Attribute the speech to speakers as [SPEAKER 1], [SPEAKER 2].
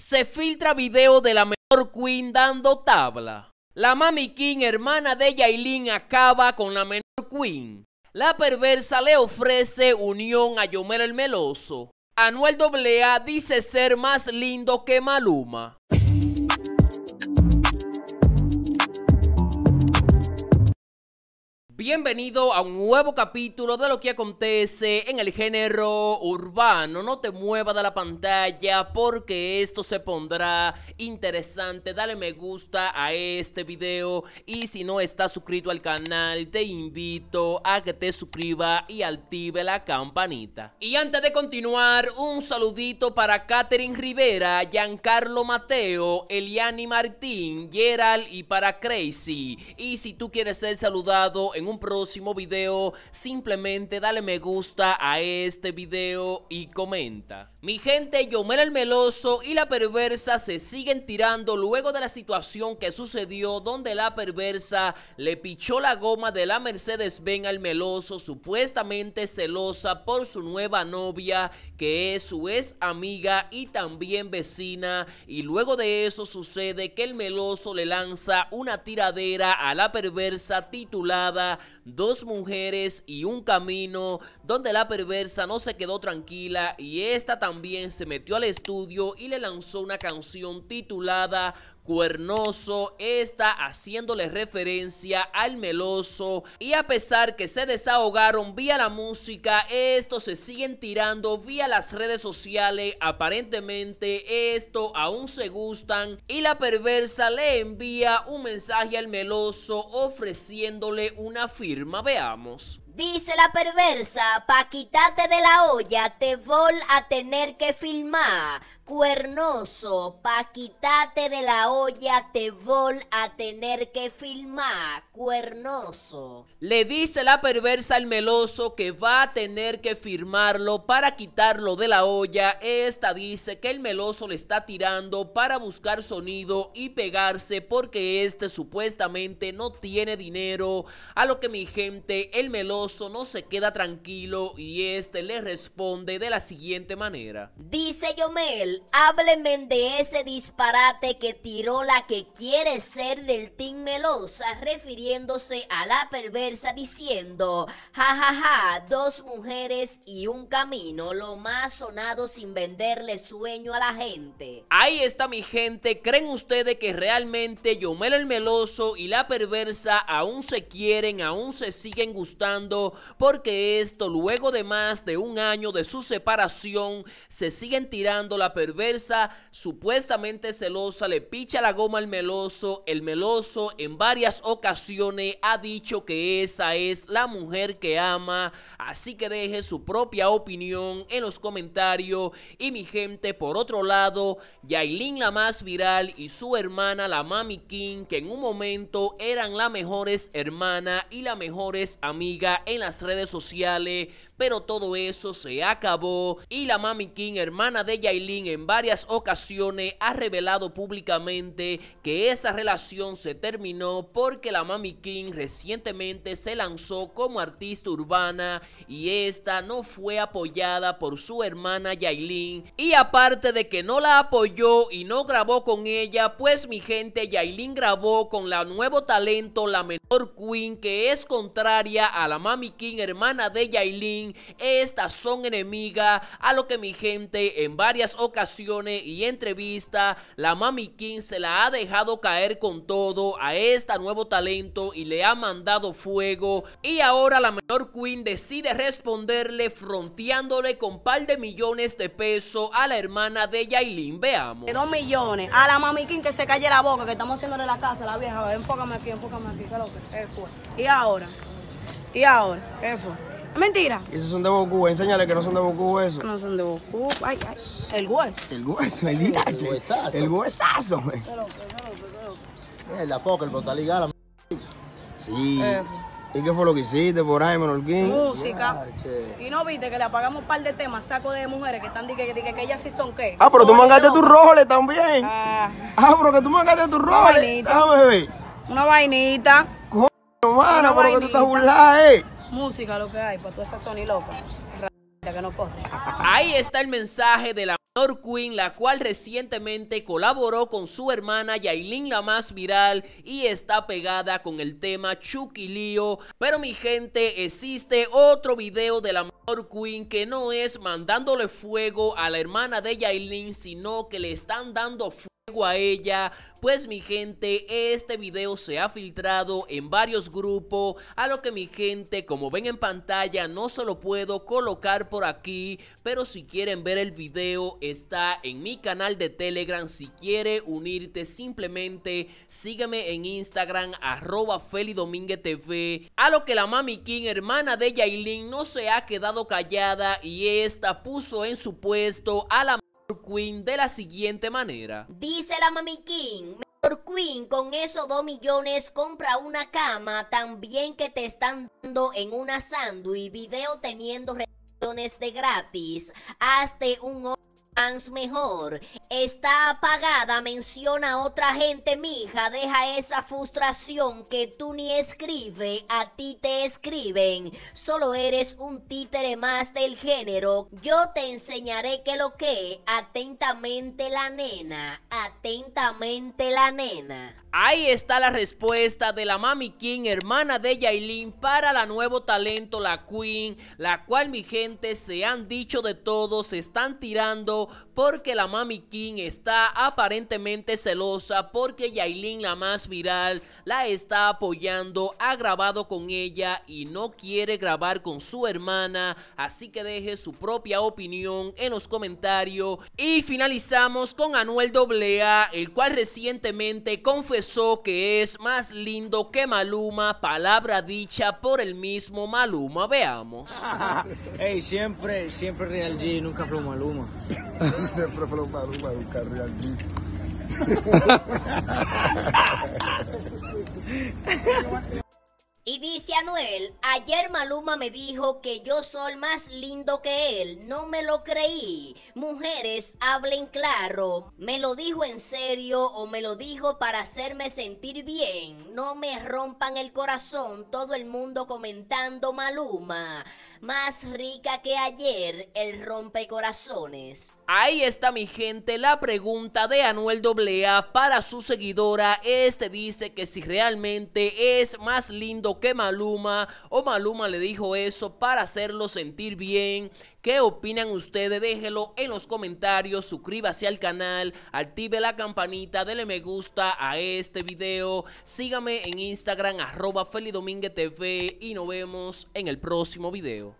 [SPEAKER 1] se filtra video de la menor queen dando tabla. La Mami King, hermana de Yailin, acaba con la menor queen. La perversa le ofrece unión a Yomel el Meloso. Anuel AA dice ser más lindo que Maluma. Bienvenido a un nuevo capítulo de lo que acontece en el género urbano. No te muevas de la pantalla porque esto se pondrá interesante. Dale me gusta a este video y si no estás suscrito al canal te invito a que te suscriba y active la campanita. Y antes de continuar, un saludito para Katherine Rivera, Giancarlo Mateo, Eliani Martín, Gerald y para Crazy. Y si tú quieres ser saludado en un próximo video, simplemente dale me gusta a este video y comenta. Mi gente, Yomel el Meloso y la perversa se siguen tirando luego de la situación que sucedió donde la perversa le pichó la goma de la Mercedes-Benz al Meloso, supuestamente celosa por su nueva novia, que es su ex amiga y también vecina. Y luego de eso sucede que el Meloso le lanza una tiradera a la perversa titulada dos mujeres y un camino, donde la perversa no se quedó tranquila y esta también se metió al estudio y le lanzó una canción titulada cuernoso está haciéndole referencia al meloso y a pesar que se desahogaron vía la música, estos se siguen tirando vía las redes sociales, aparentemente esto aún se gustan y la perversa le envía un mensaje al meloso ofreciéndole una firma, veamos. Dice la perversa,
[SPEAKER 2] pa' quitarte de la olla, te vol a tener que filmar. Cuernoso, pa' quitarte de la olla, te vol a tener que filmar. Cuernoso.
[SPEAKER 1] Le dice la perversa al meloso que va a tener que firmarlo para quitarlo de la olla. Esta dice que el meloso le está tirando para buscar sonido y pegarse porque este supuestamente no tiene dinero. A lo que mi gente, el meloso no se queda tranquilo y este le responde de la siguiente manera.
[SPEAKER 2] Dice Yomel, Hábleme de ese disparate que tiró la que quiere ser del Team Melosa, refiriéndose a la perversa diciendo, jajaja, dos mujeres y un camino, lo más sonado sin venderle sueño a la gente.
[SPEAKER 1] Ahí está mi gente, ¿creen ustedes que realmente Yomel el Meloso y la perversa aún se quieren, aún se siguen gustando? porque esto luego de más de un año de su separación se siguen tirando la perversa, supuestamente celosa, le picha la goma al meloso, el meloso en varias ocasiones ha dicho que esa es la mujer que ama, así que deje su propia opinión en los comentarios y mi gente por otro lado, Yailin la más viral y su hermana la Mami King que en un momento eran las mejores hermana y la mejores amiga en las redes sociales, pero todo eso se acabó y la Mami King, hermana de Yailin, en varias ocasiones ha revelado públicamente que esa relación se terminó porque la Mami King recientemente se lanzó como artista urbana y esta no fue apoyada por su hermana Yailin y aparte de que no la apoyó y no grabó con ella, pues mi gente, Yailin grabó con la nuevo talento, la menor queen que es contraria a la Mami King, hermana de Yailin, estas son enemigas, a lo que mi gente en varias ocasiones y entrevista la Mami King se la ha dejado caer con todo a este nuevo talento y le ha mandado fuego y ahora la menor Queen decide responderle fronteándole con par de millones de pesos a la hermana de Yailin, veamos. dos millones, a la Mami King
[SPEAKER 2] que se calle la boca que estamos haciéndole la casa, la vieja, enfócame aquí, enfócame aquí, que que es, fue. Y ahora... Y ahora, eso. mentira.
[SPEAKER 1] esos son de Bocú, enséñale que no son de Bocú eso. No
[SPEAKER 2] son de Bocú. Ay, ay. El hueso. El
[SPEAKER 1] hueso, el dinache. El huesazo. El huesazo, Es La foca, el botaligara. Sí. Eh, pues. ¿Y qué fue lo que hiciste por ahí, Menorquín? Música. y
[SPEAKER 2] no viste que le apagamos un par de temas, saco de mujeres que están diciendo que, ellas sí son qué. Ah, pero tú mangaste tus
[SPEAKER 1] roles también. Ah. ah. pero que tú mangaste tus roles. Ah, Una vainita. Una vainita. Eh. Música lo que hay, para Ahí está el mensaje de la Nor Queen, la cual recientemente colaboró con su hermana Yailin la más viral y está pegada con el tema Chucky Lío. Pero mi gente, existe otro video de la menor Queen que no es mandándole fuego a la hermana de Yailin, sino que le están dando fuego a ella pues mi gente este video se ha filtrado en varios grupos a lo que mi gente como ven en pantalla no se lo puedo colocar por aquí pero si quieren ver el video está en mi canal de telegram si quiere unirte simplemente sígueme en instagram arroba TV a lo que la mami king hermana de Yailin no se ha quedado callada y esta puso en su puesto a la Queen de la siguiente manera.
[SPEAKER 2] Dice la Mami King. Queen con esos 2 millones compra una cama también que te están dando en una sándwich. Video teniendo reacciones de gratis. Hazte un más mejor. Está apagada, menciona a otra gente, mija. Deja esa frustración que tú ni escribe, a ti te escriben. Solo eres un títere más del género. Yo te enseñaré que lo que. Atentamente la
[SPEAKER 1] nena. Atentamente la nena. Ahí está la respuesta de la Mami King, hermana de Yailin, para la nuevo talento, la Queen, la cual mi gente se han dicho de todo, se están tirando porque la Mami King está aparentemente celosa porque Yailin, la más viral, la está apoyando, ha grabado con ella y no quiere grabar con su hermana, así que deje su propia opinión en los comentarios. Y finalizamos con Anuel AA, el cual recientemente confesó que es más lindo que Maluma, palabra dicha por el mismo Maluma. Veamos. Ey, siempre, siempre Real G, nunca Flow Maluma. siempre Flow Maluma, nunca Real G.
[SPEAKER 2] Y dice Anuel, ayer Maluma me dijo que yo soy más lindo que él, no me lo creí. Mujeres, hablen claro, me lo dijo en serio o me lo dijo para hacerme sentir bien. No me rompan el corazón, todo el mundo comentando Maluma. Más rica que ayer, el corazones.
[SPEAKER 1] Ahí está mi gente, la pregunta de Anuel doblea para su seguidora. Este dice que si realmente es más lindo que Maluma o Maluma le dijo eso para hacerlo sentir bien. ¿Qué opinan ustedes? Déjelo en los comentarios, suscríbase al canal, active la campanita, dele me gusta a este video, sígame en Instagram arroba TV y nos vemos en el próximo video.